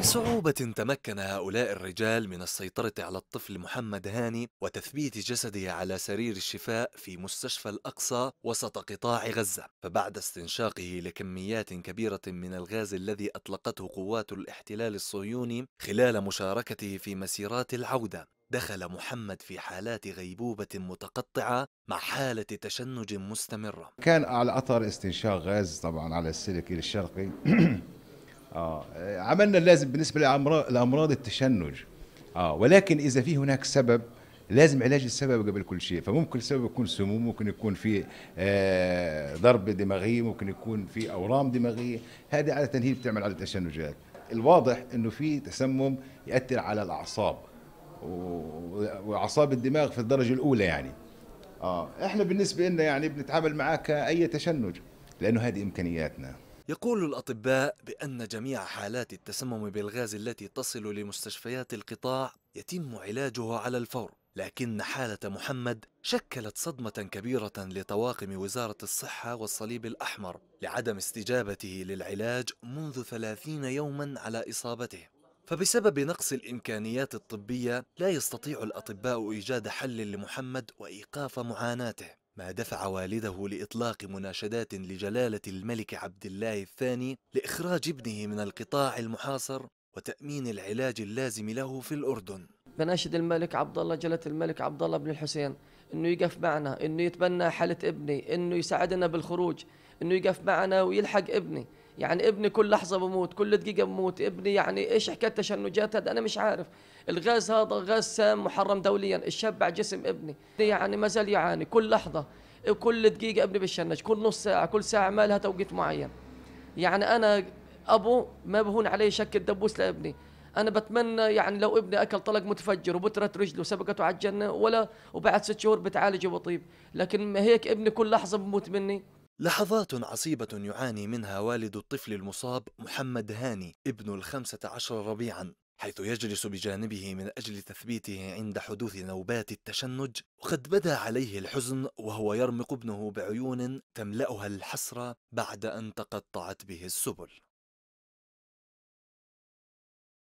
بصعوبة تمكن هؤلاء الرجال من السيطرة على الطفل محمد هاني وتثبيت جسده على سرير الشفاء في مستشفى الأقصى وسط قطاع غزة فبعد استنشاقه لكميات كبيرة من الغاز الذي أطلقته قوات الاحتلال الصهيوني خلال مشاركته في مسيرات العودة دخل محمد في حالات غيبوبة متقطعة مع حالة تشنج مستمرة كان على أثر استنشاق غاز طبعا على السلك الشرقي آه عملنا اللازم بالنسبة لأمراض التشنج آه ولكن إذا في هناك سبب لازم علاج السبب قبل كل شيء فممكن السبب يكون سموم ممكن يكون في آه، ضرب دماغية ممكن يكون في أورام دماغية هذه عادة هي بتعمل على التشنجات الواضح أنه في تسمم يأثر على الأعصاب واعصاب الدماغ في الدرجه الاولى يعني اه احنا بالنسبه لنا يعني بنتعامل معاه كاي تشنج لانه هذه امكانياتنا يقول الأطباء بأن جميع حالات التسمم بالغاز التي تصل لمستشفيات القطاع يتم علاجها على الفور لكن حالة محمد شكلت صدمة كبيرة لطواقم وزارة الصحة والصليب الأحمر لعدم استجابته للعلاج منذ ثلاثين يوما على إصابته فبسبب نقص الإمكانيات الطبية لا يستطيع الأطباء إيجاد حل لمحمد وإيقاف معاناته ما دفع والده لإطلاق مناشدات لجلالة الملك عبد الله الثاني لإخراج ابنه من القطاع المحاصر وتأمين العلاج اللازم له في الأردن بناشد الملك عبد الله جلالة الملك عبد الله بن الحسين انه يقف معنا انه يتبنى حالة ابني انه يساعدنا بالخروج انه يقف معنا ويلحق ابني يعني ابني كل لحظه بموت كل دقيقه بموت ابني يعني ايش حكايه تشنجات هذا انا مش عارف الغاز هذا غاز سام محرم دوليا الشبع جسم ابني يعني ما زال يعاني كل لحظه كل دقيقه ابني بالشنج كل نص ساعه كل ساعه ما لها توقيت معين يعني انا ابو ما بهون عليه شك الدبوس لابني انا بتمنى يعني لو ابني اكل طلق متفجر وبترت رجله وسبقته على الجنه ولا وبعد ست شهور بتعالجه وبطيب لكن هيك ابني كل لحظه بموت مني لحظات عصيبة يعاني منها والد الطفل المصاب محمد هاني ابن الخمسة عشر ربيعا حيث يجلس بجانبه من أجل تثبيته عند حدوث نوبات التشنج وقد بدا عليه الحزن وهو يرمق ابنه بعيون تملأها الحسرة بعد أن تقطعت به السبل